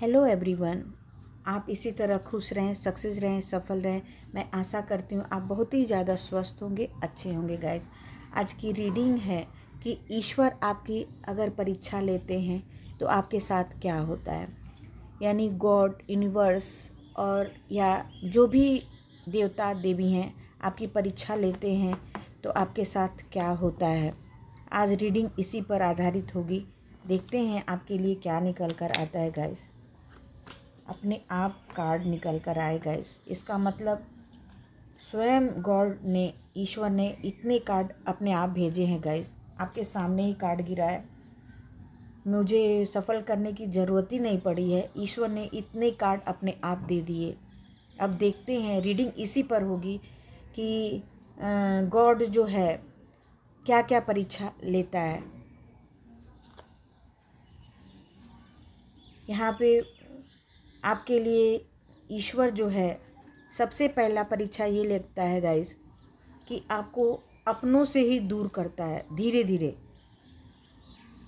hello everyone आप इसी तरह खुश रहें सक्सेस रहें सफल रहें मैं आशा करती हूँ आप बहुत ही ज़्यादा स्वस्थ होंगे अच्छे होंगे गाइस आज की रीडिंग है कि ईश्वर आपकी अगर परीक्षा लेते हैं तो आपके साथ क्या होता है यानी गॉड यूनिवर्स और या जो भी देवता देवी हैं आपकी परीक्षा लेते हैं तो आपके साथ क्या होता है आज रीडिंग इसी पर आधारित होगी देखते हैं आपके लिए क्या निकल कर आता है गाइज़ अपने आप कार्ड निकल कर आए गाइस इसका मतलब स्वयं गॉड ने ईश्वर ने इतने कार्ड अपने आप भेजे हैं गाइस आपके सामने ही कार्ड गिरा है मुझे सफल करने की ज़रूरत ही नहीं पड़ी है ईश्वर ने इतने कार्ड अपने आप दे दिए अब देखते हैं रीडिंग इसी पर होगी कि गॉड जो है क्या क्या परीक्षा लेता है यहाँ पे आपके लिए ईश्वर जो है सबसे पहला परीक्षा ये लेता है गाइस कि आपको अपनों से ही दूर करता है धीरे धीरे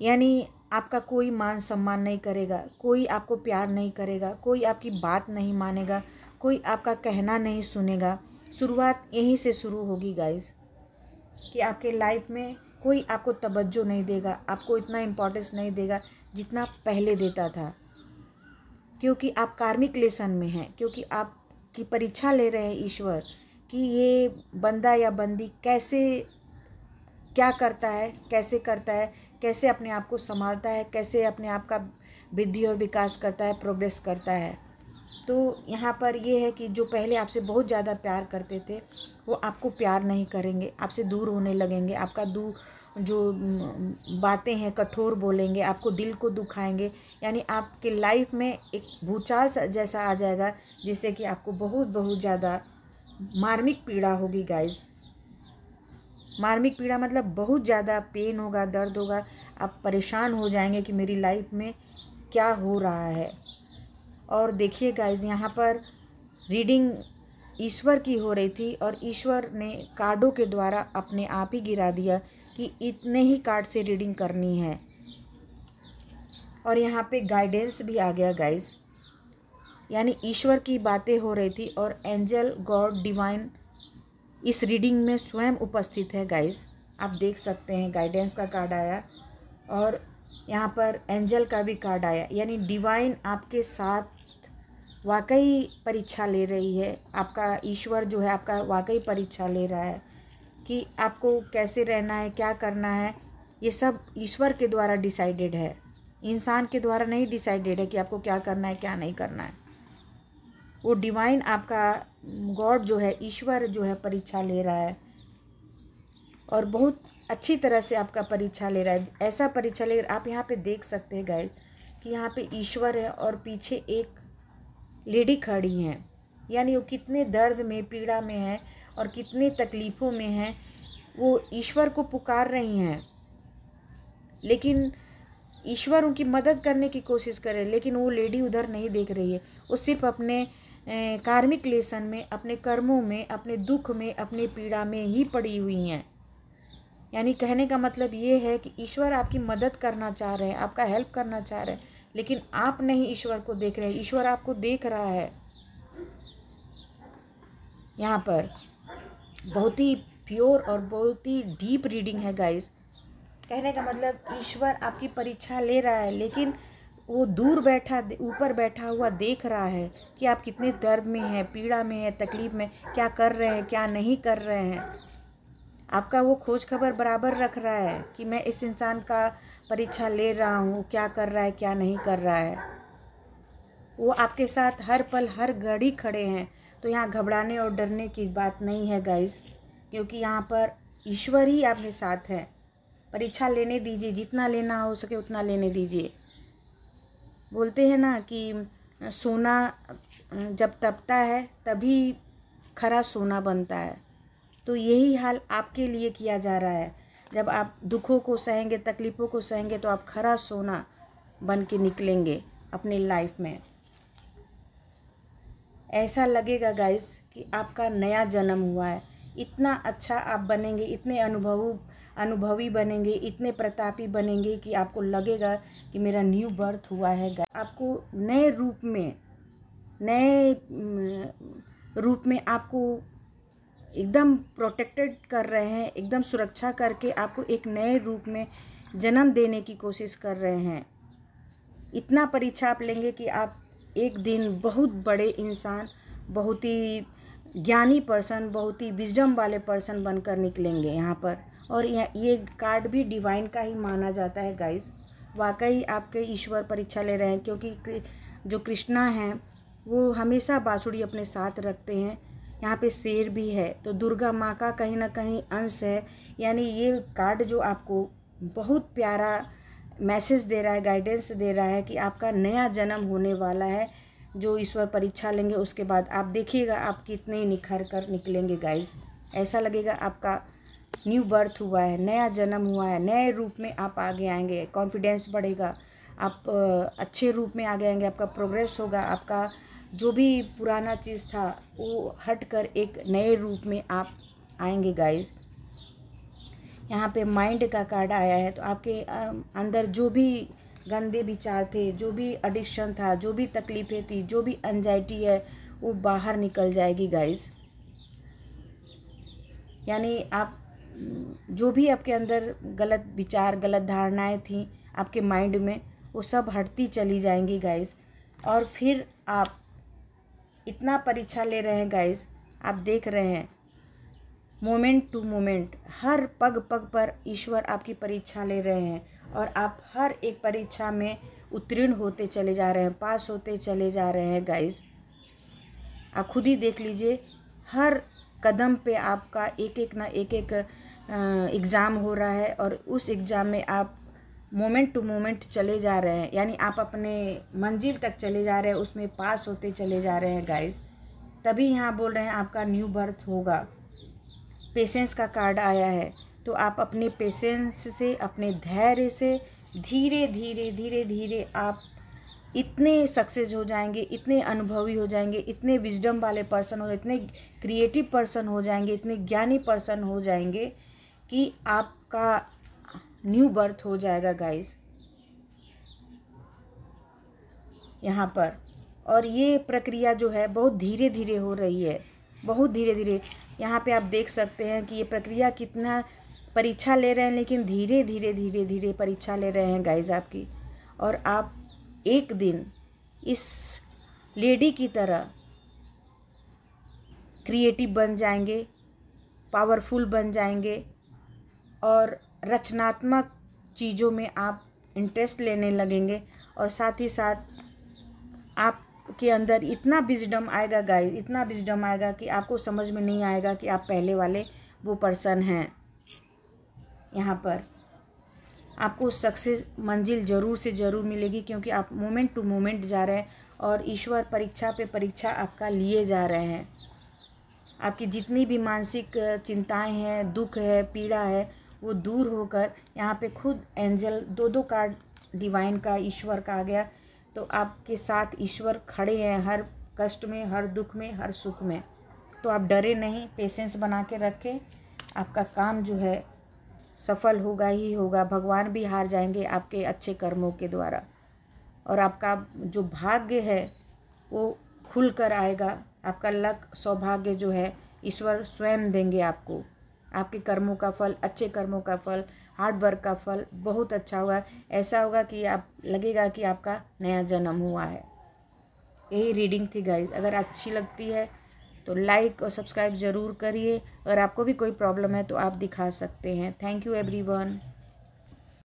यानी आपका कोई मान सम्मान नहीं करेगा कोई आपको प्यार नहीं करेगा कोई आपकी बात नहीं मानेगा कोई आपका कहना नहीं सुनेगा शुरुआत यहीं से शुरू होगी गाइस कि आपके लाइफ में कोई आपको तवज्जो नहीं देगा आपको इतना इम्पोर्टेंस नहीं देगा जितना पहले देता था क्योंकि आप कार्मिक लेसन में हैं क्योंकि आप की परीक्षा ले रहे हैं ईश्वर कि ये बंदा या बंदी कैसे क्या करता है कैसे करता है कैसे अपने आप को संभालता है कैसे अपने आप का वृद्धि और विकास करता है प्रोग्रेस करता है तो यहाँ पर ये है कि जो पहले आपसे बहुत ज़्यादा प्यार करते थे वो आपको प्यार नहीं करेंगे आपसे दूर होने लगेंगे आपका दूर जो बातें हैं कठोर बोलेंगे आपको दिल को दुखाएंगे यानी आपके लाइफ में एक भूचाल जैसा आ जाएगा जिससे कि आपको बहुत बहुत ज़्यादा मार्मिक पीड़ा होगी गाइस मार्मिक पीड़ा मतलब बहुत ज़्यादा पेन होगा दर्द होगा आप परेशान हो जाएंगे कि मेरी लाइफ में क्या हो रहा है और देखिए गाइज यहाँ पर रीडिंग ईश्वर की हो रही थी और ईश्वर ने कार्डों के द्वारा अपने आप ही गिरा दिया कि इतने ही कार्ड से रीडिंग करनी है और यहाँ पे गाइडेंस भी आ गया गाइस यानी ईश्वर की बातें हो रही थी और एंजल गॉड डिवाइन इस रीडिंग में स्वयं उपस्थित है गाइस आप देख सकते हैं गाइडेंस का कार्ड आया और यहाँ पर एंजल का भी कार्ड आया यानी डिवाइन आपके साथ वाकई परीक्षा ले रही है आपका ईश्वर जो है आपका वाकई परीक्षा ले रहा है कि आपको कैसे रहना है क्या करना है ये सब ईश्वर के द्वारा डिसाइडेड है इंसान के द्वारा नहीं डिसाइडेड है कि आपको क्या करना है क्या नहीं करना है वो डिवाइन आपका गॉड जो है ईश्वर जो है परीक्षा ले रहा है और बहुत अच्छी तरह से आपका परीक्षा ले रहा है ऐसा परीक्षा ले आप यहाँ पे देख सकते हैं गाइज कि यहाँ पे ईश्वर है और पीछे एक लेडी खड़ी हैं यानी वो कितने दर्द में पीड़ा में है और कितने तकलीफ़ों में हैं वो ईश्वर को पुकार रही हैं लेकिन ईश्वर उनकी मदद करने की कोशिश करे लेकिन वो लेडी उधर नहीं देख रही है वो सिर्फ अपने कार्मिक लेसन में अपने कर्मों में अपने दुख में अपने पीड़ा में ही पड़ी हुई हैं यानी कहने का मतलब ये है कि ईश्वर आपकी मदद करना चाह रहे हैं आपका हेल्प करना चाह रहे हैं लेकिन आप नहीं ईश्वर को देख रहे हैं ईश्वर आपको देख रहा है यहाँ पर बहुत ही प्योर और बहुत ही डीप रीडिंग है गाइस कहने का मतलब ईश्वर आपकी परीक्षा ले रहा है लेकिन वो दूर बैठा ऊपर बैठा हुआ देख रहा है कि आप कितने दर्द में हैं पीड़ा में हैं तकलीफ़ में क्या कर रहे हैं क्या नहीं कर रहे हैं आपका वो खोज खबर बराबर रख रहा है कि मैं इस इंसान का परीक्षा ले रहा हूँ क्या कर रहा है क्या नहीं कर रहा है वो आपके साथ हर पल हर घड़ी खड़े हैं तो यहाँ घबराने और डरने की बात नहीं है गाइज क्योंकि यहाँ पर ईश्वर ही आपके साथ है परीक्षा लेने दीजिए जितना लेना हो सके उतना लेने दीजिए बोलते हैं ना कि सोना जब तपता है तभी खरा सोना बनता है तो यही हाल आपके लिए किया जा रहा है जब आप दुखों को सहेंगे तकलीफ़ों को सहेंगे तो आप खरा सोना बन के निकलेंगे अपनी लाइफ में ऐसा लगेगा गाइस कि आपका नया जन्म हुआ है इतना अच्छा आप बनेंगे इतने अनुभव अनुभवी बनेंगे इतने प्रतापी बनेंगे कि आपको लगेगा कि मेरा न्यू बर्थ हुआ है आपको नए रूप में नए रूप में आपको एकदम प्रोटेक्टेड कर रहे हैं एकदम सुरक्षा करके आपको एक नए रूप में जन्म देने की कोशिश कर रहे हैं इतना परीक्षा आप लेंगे कि आप एक दिन बहुत बड़े इंसान बहुत ही ज्ञानी पर्सन बहुत ही विजडम वाले पर्सन बनकर निकलेंगे यहाँ पर और ये कार्ड भी डिवाइन का ही माना जाता है गाइस वाकई आपके ईश्वर परीक्षा ले रहे हैं क्योंकि जो कृष्णा हैं वो हमेशा बाँसुड़ी अपने साथ रखते हैं यहाँ पे शेर भी है तो दुर्गा माँ का कहीं ना कहीं अंश है यानी ये कार्ड जो आपको बहुत प्यारा मैसेज दे रहा है गाइडेंस दे रहा है कि आपका नया जन्म होने वाला है जो ईश्वर परीक्षा लेंगे उसके बाद आप देखिएगा आप कितने निखर कर निकलेंगे गाइज ऐसा लगेगा आपका न्यू बर्थ हुआ है नया जन्म हुआ है नए रूप में आप आगे आएंगे कॉन्फिडेंस बढ़ेगा आप अच्छे रूप में आगे आएंगे आपका प्रोग्रेस होगा आपका जो भी पुराना चीज़ था वो हट कर एक नए रूप में आप आएंगे गाइज यहाँ पे माइंड का कार्ड आया है तो आपके अंदर जो भी गंदे विचार थे जो भी एडिक्शन था जो भी तकलीफ़ें थी जो भी एनजाइटी है वो बाहर निकल जाएगी गाइस यानी आप जो भी आपके अंदर गलत विचार गलत धारणाएं थी आपके माइंड में वो सब हटती चली जाएंगी गाइस और फिर आप इतना परीक्षा ले रहे हैं गाइस आप देख रहे हैं मोमेंट टू मोमेंट हर पग पग पर ईश्वर आपकी परीक्षा ले रहे हैं और आप हर एक परीक्षा में उत्तीर्ण होते चले जा रहे हैं पास होते चले जा रहे हैं गाइस आप खुद ही देख लीजिए हर कदम पे आपका एक एक ना एक एक एग्ज़ाम हो रहा है और उस एग्ज़ाम में आप मोमेंट टू मोमेंट चले जा रहे हैं यानी आप अपने मंजिल तक चले जा रहे हैं उसमें पास होते चले जा रहे हैं गाइज़ तभी यहाँ बोल रहे हैं आपका न्यू बर्थ होगा पेशेंस का कार्ड आया है तो आप अपने पेशेंस से अपने धैर्य से धीरे धीरे धीरे धीरे आप इतने सक्सेस हो जाएंगे इतने अनुभवी हो जाएंगे इतने विजडम वाले पर्सन हो इतने क्रिएटिव पर्सन हो जाएंगे इतने ज्ञानी पर्सन हो जाएंगे कि आपका न्यू बर्थ हो जाएगा गाइस यहाँ पर और ये प्रक्रिया जो है बहुत धीरे धीरे हो रही है बहुत धीरे धीरे यहाँ पे आप देख सकते हैं कि ये प्रक्रिया कितना परीक्षा ले रहे हैं लेकिन धीरे धीरे धीरे धीरे परीक्षा ले रहे हैं गाइज आपकी और आप एक दिन इस लेडी की तरह क्रिएटिव बन जाएंगे पावरफुल बन जाएंगे और रचनात्मक चीज़ों में आप इंटरेस्ट लेने लगेंगे और साथ ही साथ आप के अंदर इतना विजडम आएगा गाइस इतना विजडम आएगा कि आपको समझ में नहीं आएगा कि आप पहले वाले वो पर्सन हैं यहाँ पर आपको सक्सेस मंजिल ज़रूर से ज़रूर मिलेगी क्योंकि आप मोमेंट टू मोमेंट जा रहे हैं और ईश्वर परीक्षा पे परीक्षा आपका लिए जा रहे हैं आपकी जितनी भी मानसिक चिंताएं हैं दुख है पीड़ा है वो दूर होकर यहाँ पे खुद एंजल दो दो कार्ड डिवाइन का ईश्वर का आ गया तो आपके साथ ईश्वर खड़े हैं हर कष्ट में हर दुख में हर सुख में तो आप डरे नहीं पेशेंस बना के रखें आपका काम जो है सफल होगा ही होगा भगवान भी हार जाएंगे आपके अच्छे कर्मों के द्वारा और आपका जो भाग्य है वो खुल कर आएगा आपका लक सौभाग्य जो है ईश्वर स्वयं देंगे आपको आपके कर्मों का फल अच्छे कर्मों का फल हार्ड वर्क का फल बहुत अच्छा होगा ऐसा होगा कि आप लगेगा कि आपका नया जन्म हुआ है यही रीडिंग थी गाइज अगर अच्छी लगती है तो लाइक और सब्सक्राइब ज़रूर करिए अगर आपको भी कोई प्रॉब्लम है तो आप दिखा सकते हैं थैंक यू एवरी